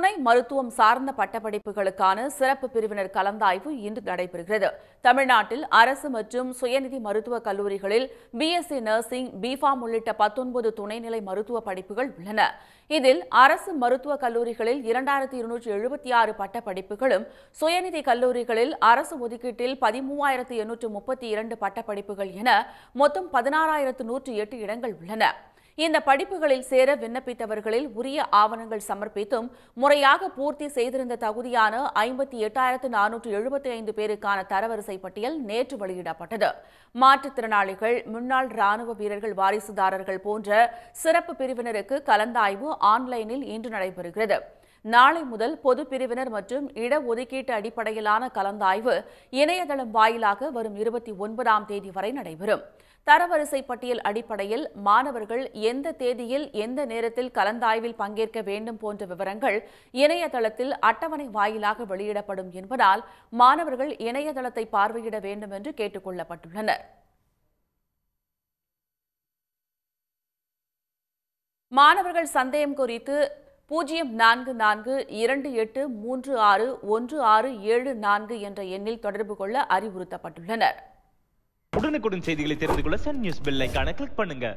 துணை மருத்துவம் சார்ந்த பட்டப்படிப்புகளுக்கான சிறப்பு பிரிவினர் கலந்தாய்வு இன்று நடைபெறுகிறது தமிழ்நாட்டில் அரசு மற்றும் சுயநிதி மருத்துவக் கல்லூரிகளில் பிஎஸ்சி நர்சிங் பிஃபாம் உள்ளிட்ட பத்தொன்பது துணைநிலை மருத்துவ படிப்புகள் உள்ளன இதில் அரசு மருத்துவக் கல்லூரிகளில் இரண்டாயிரத்தி இருநூற்றி எழுபத்தி ஆறு பட்டப்படிப்புகளும் சுயநிதி கல்லூரிகளில் அரசு ஒதுக்கீட்டில் பதிமூவாயிரத்து எண்ணூற்று முப்பத்தி இரண்டு பட்டப்படிப்புகள் என மொத்தம் பதினாறாயிரத்து நூற்றி எட்டு இடங்கள் உள்ளன இந்த படிப்புகளில் சேர விண்ணப்பித்தவர்களில் உரிய ஆவணங்கள் சமர்ப்பித்தும் முறையாக பூர்த்தி செய்திருந்த தகுதியான ஐம்பத்தி எட்டாயிரத்து நானூற்று எழுபத்தி ஐந்து பேருக்கான தரவரிசை பட்டியல் நேற்று வெளியிடப்பட்டது மாற்றுத்திறனாளிகள் முன்னாள் ராணுவ வீரர்கள் வாரிசுதாரர்கள் போன்ற சிறப்பு பிரிவினருக்கு கலந்தாய்வு ஆன்லைனில் இன்று நடைபெறுகிறது நாளை முதல் பொது பிரிவினர் மற்றும் இடஒதுக்கீட்டு அடிப்படையிலான கலந்தாய்வு இணையதளம் வாயிலாக வரும் இருபத்தி ஒன்பதாம் தேதி வரை நடைபெறும் தரவரிசை பட்டியல் அடிப்படையில் மாணவர்கள் எந்த தேதியில் எந்த நேரத்தில் கலந்தாய்வில் பங்கேற்க வேண்டும் போன்ற விவரங்கள் இணையதளத்தில் அட்டவணை வாயிலாக வெளியிடப்படும் என்பதால் மாணவர்கள் இணையதளத்தை பார்வையிட வேண்டும் என்று கேட்டுக் கொள்ளப்பட்டுள்ளனர் மாணவர்கள் சந்தேகம் குறித்து பூஜ்ஜியம் நான்கு நான்கு இரண்டு எட்டு மூன்று ஆறு ஒன்று ஆறு ஏழு நான்கு என்ற எண்ணில் தொடர்பு கொள்ள அறிவுறுத்தப்பட்டுள்ளனர் உடனுக்குடன் செய்திகளை தெரிந்து கொள்ள சன் நியூஸ் பில்லைக்கான கிளிக் பண்ணுங்க